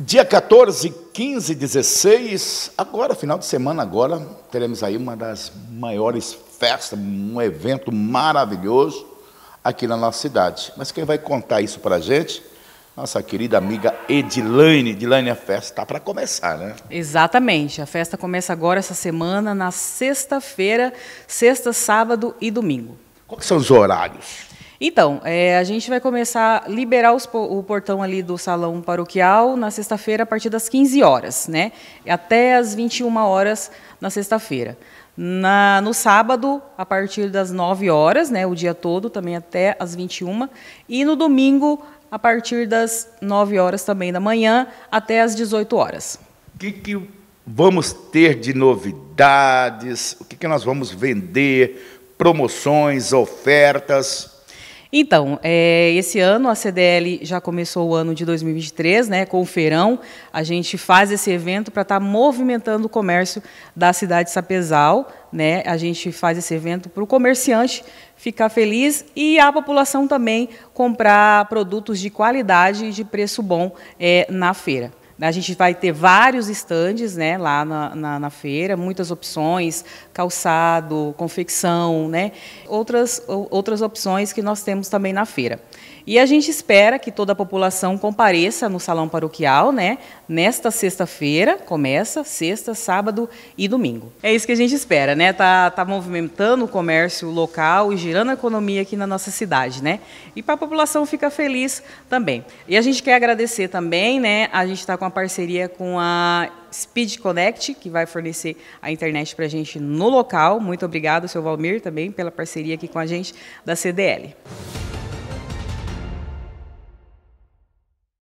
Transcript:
Dia 14, 15, 16, agora, final de semana, agora, teremos aí uma das maiores festas, um evento maravilhoso aqui na nossa cidade. Mas quem vai contar isso para a gente? Nossa querida amiga Edilane. Edilane, a festa está para começar, né? Exatamente. A festa começa agora, essa semana, na sexta-feira, sexta, sábado e domingo. Quais são os horários? Então, é, a gente vai começar a liberar os, o portão ali do salão paroquial na sexta-feira a partir das 15 horas, né? Até as 21 horas na sexta-feira. Na, no sábado, a partir das 9 horas, né, o dia todo, também até as 21. E no domingo, a partir das 9 horas também da manhã, até as 18 horas. O que, que vamos ter de novidades? O que, que nós vamos vender? Promoções, ofertas? Então, é, esse ano a CDL já começou o ano de 2023, né, com o feirão. A gente faz esse evento para estar tá movimentando o comércio da cidade de Sapezal. Né? A gente faz esse evento para o comerciante ficar feliz e a população também comprar produtos de qualidade e de preço bom é, na feira. A gente vai ter vários estandes né, lá na, na, na, feira, muitas opções, calçado, confecção, né, outras, outras opções que nós temos também na feira. E a gente espera que toda a população compareça no salão paroquial, né? Nesta sexta-feira, começa sexta, sábado e domingo. É isso que a gente espera, né? Tá, tá movimentando o comércio local e girando a economia aqui na nossa cidade, né? E para a população fica feliz também. E a gente quer agradecer também, né? A gente está com a uma parceria com a Speed Connect, que vai fornecer a internet para a gente no local. Muito obrigado, seu Valmir, também pela parceria aqui com a gente da CDL.